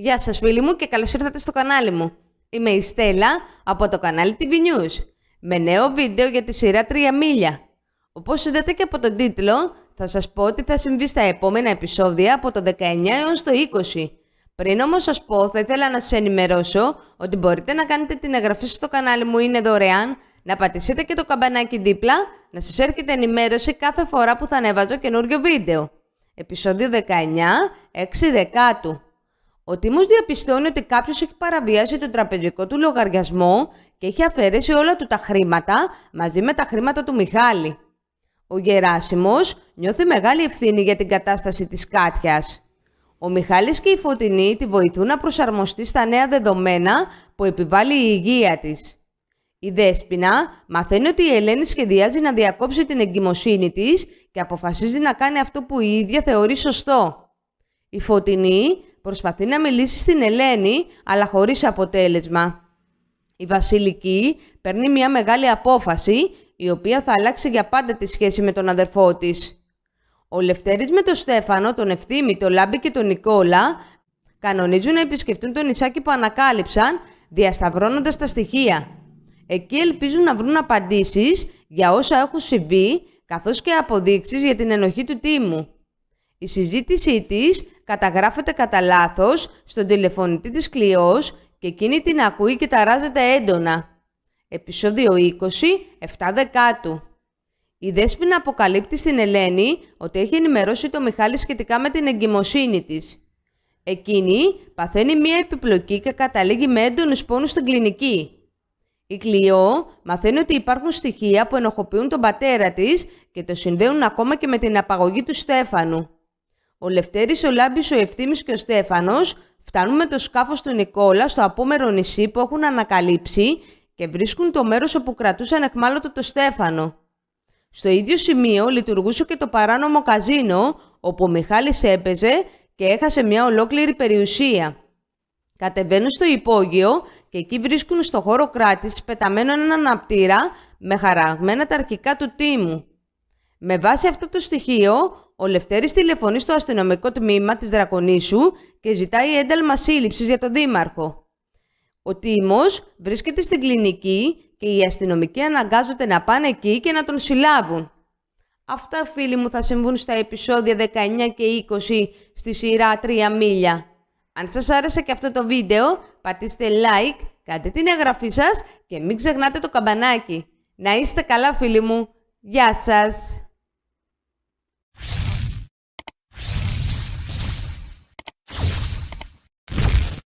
Γεια σας φίλοι μου και καλώς ήρθατε στο κανάλι μου. Είμαι η Στέλλα από το κανάλι TV News με νέο βίντεο για τη σειρά 3 μίλια. Όπως είδατε και από τον τίτλο θα σας πω ότι θα συμβεί στα επόμενα επεισόδια από το 19 έως το 20. Πριν όμως σας πω θα ήθελα να σας ενημερώσω ότι μπορείτε να κάνετε την εγγραφή στο κανάλι μου είναι δωρεάν, να πατήσετε και το καμπανάκι δίπλα, να σας έρχεται ενημέρωση κάθε φορά που θα ανεβάζω καινούριο βίντεο. Επισόδιο 19, 6 δεκάτου. Ο Τίμος διαπιστώνει ότι κάποιος έχει παραβιάσει τον τραπεζικό του λογαριασμό και έχει αφαιρέσει όλα του τα χρήματα μαζί με τα χρήματα του Μιχάλη. Ο Γεράσιμος νιώθει μεγάλη ευθύνη για την κατάσταση της Κάτιας. Ο Μιχάλης και η Φωτεινή τη βοηθούν να προσαρμοστεί στα νέα δεδομένα που επιβάλλει η υγεία της. Η Δέσποινα μαθαίνει ότι η Ελένη σχεδιάζει να διακόψει την εγκυμοσύνη της και αποφασίζει να κάνει αυτό που η ίδια θεωρεί σωστό. Η Φωτεινή προσπαθεί να μιλήσει στην Ελένη, αλλά χωρίς αποτέλεσμα. Η Βασιλική παίρνει μια μεγάλη απόφαση, η οποία θα αλλάξει για πάντα τη σχέση με τον αδερφό της. Ο Λευτέρης με τον Στέφανο, τον Ευθύμη, τον Λάμπη και τον Νικόλα κανονίζουν να επισκεφτούν τον Ισάκη που ανακάλυψαν, διασταυρώνοντας τα στοιχεία. Εκεί ελπίζουν να βρουν απαντήσεις για όσα έχουν συμβεί, καθώς και αποδείξεις για την ενοχή του τίμου. Η συζήτησή της καταγράφεται κατά λάθος στον τηλεφωνητή της Κλειός και εκείνη την ακούει και ταράζεται έντονα. Επισόδιο 20, 7 Δεκάτου. Η Δέσποινα αποκαλύπτει στην Ελένη ότι έχει ενημερώσει το Μιχάλη σχετικά με την εγκυμοσύνη της. Εκείνη παθαίνει μία επιπλοκή και καταλήγει με έντονους πόνους στην κλινική. Η Κλειό μαθαίνει ότι υπάρχουν στοιχεία που ενοχοποιούν τον πατέρα της και το συνδέουν ακόμα και με την απαγωγή του Στέφανου. Ο Λευτέρης, ο Λάμπης, ο Ευθύμης και ο Στέφανος φτάνουν με το σκάφος του Νικόλα στο απόμερο νησί που έχουν ανακαλύψει και βρίσκουν το μέρος όπου κρατούσαν εκμάλωτο το Στέφανο. Στο ίδιο σημείο λειτουργούσε και το παράνομο καζίνο όπου ο Μιχάλης έπαιζε και έχασε μια ολόκληρη περιουσία. Κατεβαίνουν στο υπόγειο και εκεί βρίσκουν στο χώρο κράτησης πεταμένο έναν αναπτήρα με χαραγμένα τα αρχικά του τίμου. Με βάση αυτό το στοιχείο, ο Λευτέρης τηλεφωνεί στο αστυνομικό τμήμα της Δρακονήσου και ζητάει ένταλμα σύλληψης για τον Δήμαρχο. Ο Τίμος βρίσκεται στην κλινική και οι αστυνομικοί αναγκάζονται να πάνε εκεί και να τον συλλάβουν. Αυτά φίλοι μου θα συμβούν στα επεισόδια 19 και 20 στη σειρά 3 μίλια. Αν σας άρεσε και αυτό το βίντεο, πατήστε like, κάντε την εγγραφή σας και μην ξεχνάτε το καμπανάκι. Να είστε καλά φίλοι μου. Γεια σας!